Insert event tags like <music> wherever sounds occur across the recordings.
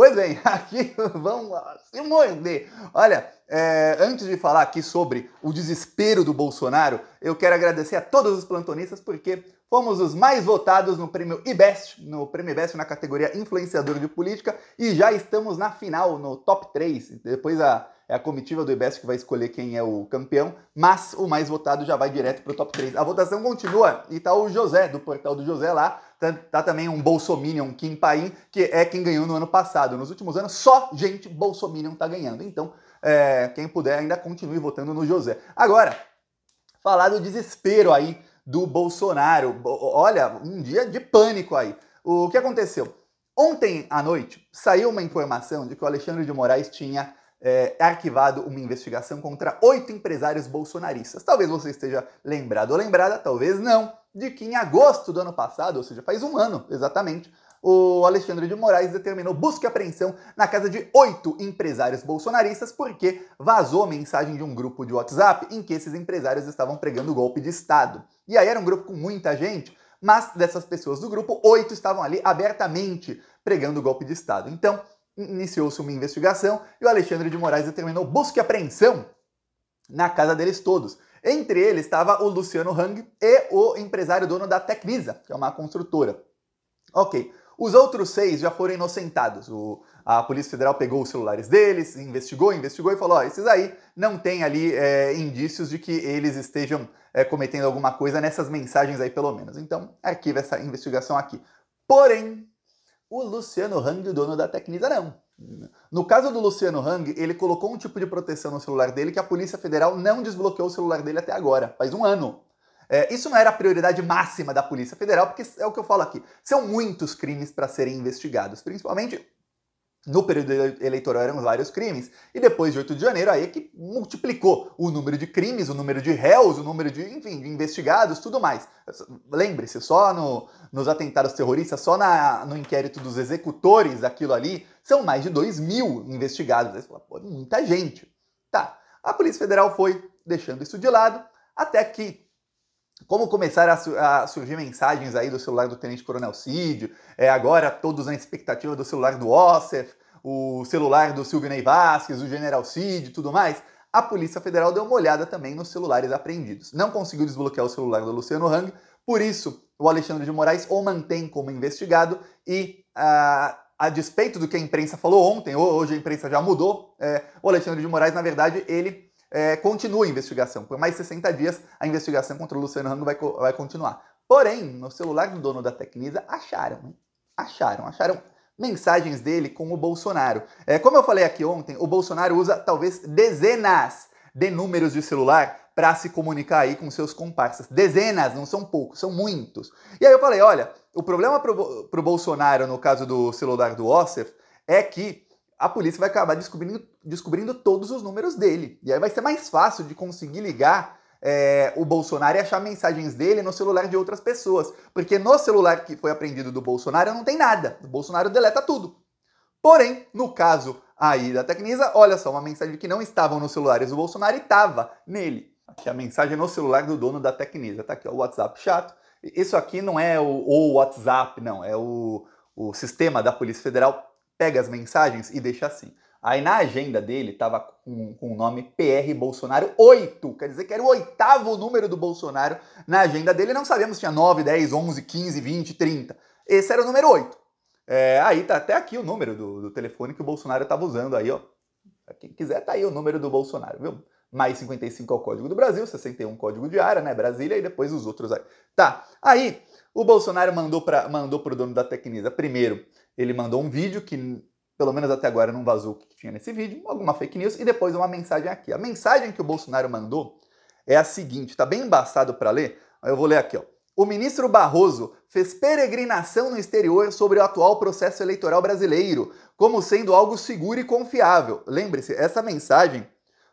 Pois bem, <laughs> aqui vamos se morder. Olha, é, antes de falar aqui sobre o desespero do Bolsonaro, eu quero agradecer a todos os plantonistas porque fomos os mais votados no prêmio IBEST, no prêmio IBEST na categoria influenciador de política e já estamos na final, no top 3. Depois a, é a comitiva do IBEST que vai escolher quem é o campeão, mas o mais votado já vai direto para o top 3. A votação continua e está o José, do portal do José lá, tá, também um bolsominion, um Kim Paim, que é quem ganhou no ano passado. Nos últimos anos, só gente bolsominion tá ganhando. Então, é, quem puder ainda continue votando no José. Agora, falar do desespero aí do Bolsonaro. Olha, um dia de pânico aí. O que aconteceu? Ontem à noite saiu uma informação de que o Alexandre de Moraes tinha é, é, arquivado uma investigação contra oito empresários bolsonaristas. Talvez você esteja lembrado ou lembrada, talvez não, de que em agosto do ano passado, ou seja, faz um ano exatamente, o Alexandre de Moraes determinou busca e apreensão na casa de oito empresários bolsonaristas porque vazou a mensagem de um grupo de WhatsApp em que esses empresários estavam pregando golpe de Estado. E aí era um grupo com muita gente, mas dessas pessoas do grupo, oito estavam ali abertamente pregando golpe de Estado. Então, iniciou-se uma investigação e o Alexandre de Moraes determinou busca e apreensão na casa deles todos. Entre eles estava o Luciano Hang e o empresário dono da Tecnisa, que é uma construtora. Ok. Os outros seis já foram inocentados. O, a Polícia Federal pegou os celulares deles, investigou, investigou e falou: ó, esses aí não tem ali é, indícios de que eles estejam é, cometendo alguma coisa nessas mensagens aí, pelo menos. Então, arquiva essa investigação aqui. Porém, o Luciano Hang, o dono da Tecnisa, não. No caso do Luciano Hang, ele colocou um tipo de proteção no celular dele que a Polícia Federal não desbloqueou o celular dele até agora, faz um ano. É, isso não era a prioridade máxima da Polícia Federal, porque é o que eu falo aqui. São muitos crimes para serem investigados, principalmente no período eleitoral eram vários crimes. E depois de 8 de janeiro, aí é que multiplicou o número de crimes, o número de réus, o número de, enfim, de investigados, tudo mais. Lembre-se, só no, nos atentados terroristas, só na, no inquérito dos executores aquilo ali, são mais de 2 mil investigados. Aí você fala, Pô, muita gente. Tá. A Polícia Federal foi deixando isso de lado, até que como começaram a, surgir mensagens aí do celular do Tenente Coronel Cid, é, agora todos na expectativa do celular do Ossef, o celular do Silvinei Vasquez, do General Cid e tudo mais, a Polícia Federal deu uma olhada também nos celulares apreendidos. Não conseguiu desbloquear o celular do Luciano Hang, por isso o Alexandre de Moraes o mantém como investigado e, a, ah, a despeito do que a imprensa falou ontem, hoje a imprensa já mudou, é, o Alexandre de Moraes, na verdade, ele é, continua a investigação. Por mais 60 dias, a investigação contra o Luciano Hang vai, vai continuar. Porém, no celular do dono da Tecnisa, acharam, acharam, acharam mensagens dele com o Bolsonaro. É, como eu falei aqui ontem, o Bolsonaro usa talvez dezenas de números de celular para se comunicar aí com seus comparsas. Dezenas, não são poucos, são muitos. E aí eu falei, olha, o problema pro, pro Bolsonaro no caso do celular do Osser é que a polícia vai acabar descobrindo, descobrindo todos os números dele. E aí vai ser mais fácil de conseguir ligar é, o Bolsonaro e achar mensagens dele no celular de outras pessoas. Porque no celular que foi apreendido do Bolsonaro não tem nada. O Bolsonaro deleta tudo. Porém, no caso aí da Tecnisa, olha só, uma mensagem que não estavam nos celulares do Bolsonaro e estava nele. Aqui a mensagem no celular do dono da Tecnisa. Tá aqui, ó, o WhatsApp chato. Isso aqui não é o, o WhatsApp, não. É o, o sistema da Polícia Federal pega as mensagens e deixa assim. Aí na agenda dele estava com, com, o nome PR Bolsonaro 8, quer dizer que era o oitavo número do Bolsonaro na agenda dele. Não sabemos se tinha 9, 10, 11, 15, 20, 30. Esse era o número 8. É, aí tá até aqui o número do, do telefone que o Bolsonaro estava usando aí, ó. Pra quem quiser, tá aí o número do Bolsonaro, viu? Mais 55 é o código do Brasil, 61 é código de área, né? Brasília e depois os outros aí. Tá, aí o Bolsonaro mandou para mandou pro dono da Tecnisa primeiro. Ele mandou um vídeo que pelo menos até agora não vazou o que tinha nesse vídeo, alguma fake news e depois uma mensagem aqui. A mensagem que o Bolsonaro mandou é a seguinte, tá bem embaçado para ler, eu vou ler aqui, ó. O ministro Barroso fez peregrinação no exterior sobre o atual processo eleitoral brasileiro, como sendo algo seguro e confiável. Lembre-se, essa mensagem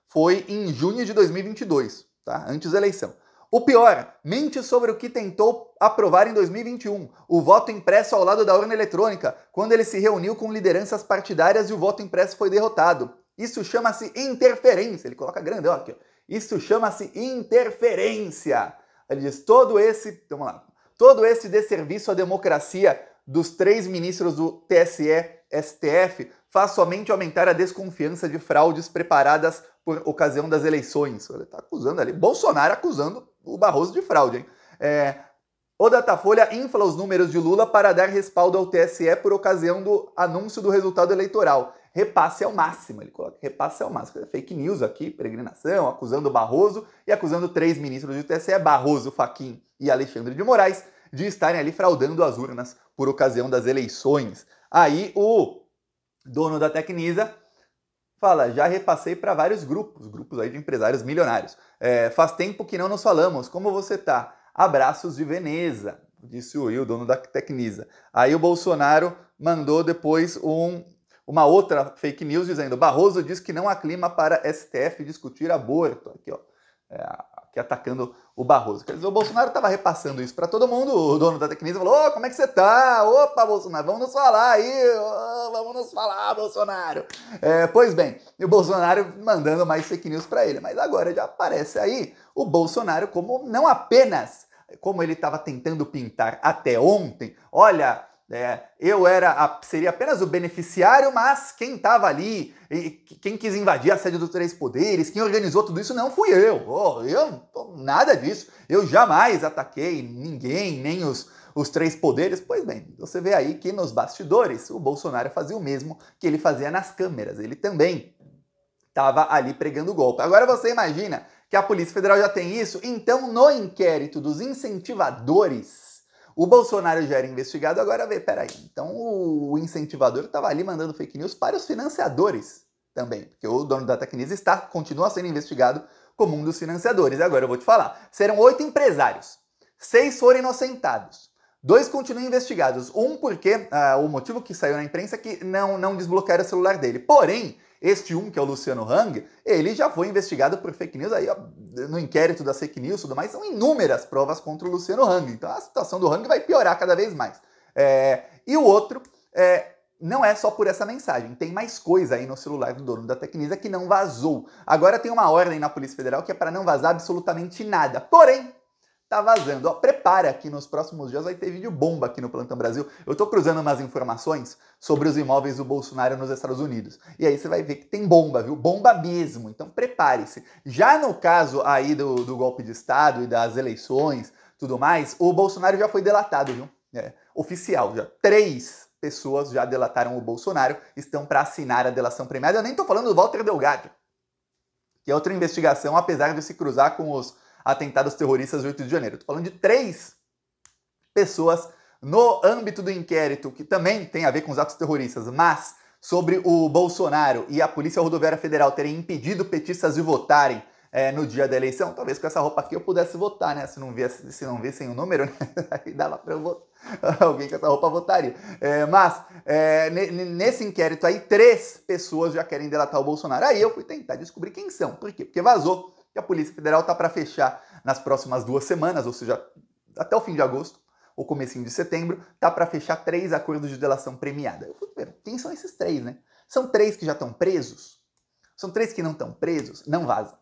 foi em junho de 2022, tá? Antes da eleição. O pior, mente sobre o que tentou aprovar em 2021, o voto impresso ao lado da urna eletrônica, quando ele se reuniu com lideranças partidárias e o voto impresso foi derrotado. Isso chama-se interferência. Ele coloca grande, ó, aqui. Isso chama-se interferência. Ele diz todo esse, vamos lá, todo esse desserviço à democracia dos três ministros do TSE, STF, faz somente aumentar a desconfiança de fraudes preparadas por ocasião das eleições. Ele está acusando ali, Bolsonaro acusando o Barroso de fraude, hein? É, o Datafolha infla os números de Lula para dar respaldo ao TSE por ocasião do anúncio do resultado eleitoral. Repasse ao máximo, ele coloca. Repasse ao máximo. É fake news aqui, peregrinação, acusando Barroso e acusando três ministros do TSE, Barroso, Faquim e Alexandre de Moraes, de estarem ali fraudando as urnas por ocasião das eleições. Aí o dono da Tecnisa Fala, já repassei para vários grupos, grupos aí de empresários milionários. É, faz tempo que não nos falamos, como você tá? Abraços de Veneza, disse o Will, dono da Tecnisa. Aí o Bolsonaro mandou depois um, uma outra fake news dizendo: Barroso diz que não há clima para STF discutir aborto. Aqui, ó. É, que atacando o Barroso. Quer dizer, o Bolsonaro estava repassando isso para todo mundo, o dono da Tecnisa falou, oh, como é que você tá? Opa, Bolsonaro, vamos nos falar aí, oh, vamos nos falar, Bolsonaro. É, pois bem, e o Bolsonaro mandando mais fake news para ele, mas agora já aparece aí o Bolsonaro como não apenas como ele estava tentando pintar até ontem, olha, é, eu era a, seria apenas o beneficiário, mas quem estava ali, e, quem quis invadir a sede dos Três Poderes, quem organizou tudo isso, não fui eu. Oh, eu nada disso. Eu jamais ataquei ninguém, nem os, os Três Poderes. Pois bem, você vê aí que nos bastidores o Bolsonaro fazia o mesmo que ele fazia nas câmeras. Ele também estava ali pregando golpe. Agora você imagina que a Polícia Federal já tem isso, então no inquérito dos incentivadores o Bolsonaro já era investigado, agora vê, peraí. Então o incentivador estava ali mandando fake news para os financiadores também, porque o dono da Tecnisa está, continua sendo investigado como um dos financiadores. Agora eu vou te falar. Serão oito empresários. Seis foram inocentados. Dois continuam investigados. Um porque ah, o motivo que saiu na imprensa é que não, não desbloquearam o celular dele. Porém, este um, que é o Luciano Hang, ele já foi investigado por fake news aí, ó, no inquérito das fake news e tudo mais, são inúmeras provas contra o Luciano Hang. Então a situação do Hang vai piorar cada vez mais. É, e o outro é, não é só por essa mensagem, tem mais coisa aí no celular do dono da Tecnisa que não vazou. Agora tem uma ordem na Polícia Federal que é para não vazar absolutamente nada. Porém, tá vazando. Ó, prepara que nos próximos dias vai ter vídeo bomba aqui no Plantão Brasil. Eu tô cruzando umas informações sobre os imóveis do Bolsonaro nos Estados Unidos. E aí você vai ver que tem bomba, viu? Bomba mesmo. Então prepare-se. Já no caso aí do, do golpe de Estado e das eleições, tudo mais, o Bolsonaro já foi delatado, viu? É, oficial, já. Três pessoas já delataram o Bolsonaro, estão para assinar a delação premiada. Eu nem tô falando do Walter Delgado, que é outra investigação, apesar de se cruzar com os atentados terroristas do 8 de janeiro. Estou falando de três pessoas no âmbito do inquérito, que também tem a ver com os atos terroristas, mas sobre o Bolsonaro e a Polícia Rodoviária Federal terem impedido petistas de votarem é, no dia da eleição, talvez com essa roupa aqui eu pudesse votar, né? Se não viesse, se não viesse o número, né? <laughs> aí dava para eu votar. <laughs> Alguém com essa roupa votaria. É, mas, é, nesse inquérito aí, três pessoas já querem delatar o Bolsonaro. Aí eu fui tentar descobrir quem são. Por quê? Porque vazou que a Polícia Federal está para fechar nas próximas duas semanas, ou seja, até o fim de agosto ou comecinho de setembro, está para fechar três acordos de delação premiada. Eu falei, quem são esses três, né? São três que já estão presos? São três que não estão presos? Não vazam.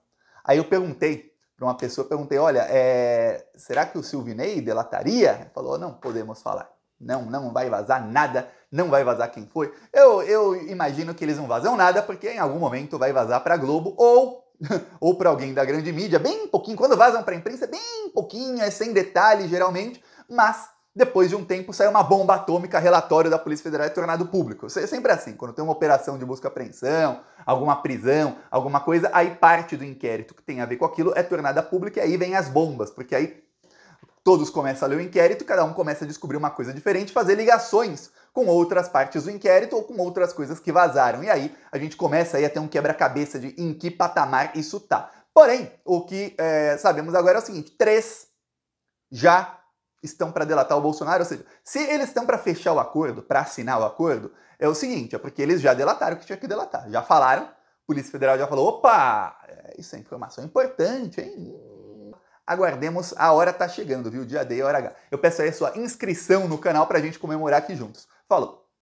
Aí eu perguntei para uma pessoa, perguntei, olha, é, será que o Silvinei delataria? Ele falou, não podemos falar. Não, não vai vazar nada, não vai vazar quem foi. Eu, eu imagino que eles não vazam nada, porque em algum momento vai vazar para Globo ou <laughs> ou para alguém da grande mídia, bem pouquinho, quando vazam para a imprensa, bem pouquinho, é sem detalhe geralmente, mas depois de um tempo sai uma bomba atômica, relatório da Polícia Federal é tornado público. É sempre assim, quando tem uma operação de busca-apreensão, alguma prisão, alguma coisa, aí parte do inquérito que tem a ver com aquilo é tornada pública e aí vem as bombas, porque aí todos começam a ler o inquérito, cada um começa a descobrir uma coisa diferente, fazer ligações com outras partes do inquérito ou com outras coisas que vazaram. E aí a gente começa aí a ter um quebra-cabeça de em que patamar isso tá. Porém, o que é, sabemos agora é o seguinte: três já estão para delatar o Bolsonaro, ou seja, se eles estão para fechar o acordo, para assinar o acordo, é o seguinte, é porque eles já delataram o que tinha que delatar, já falaram, a Polícia Federal já falou, opa, é, isso é informação importante, hein? Aguardemos, a hora tá chegando, viu? Dia D e hora H. Eu peço aí a sua inscrição no canal para a gente comemorar aqui juntos. Falou!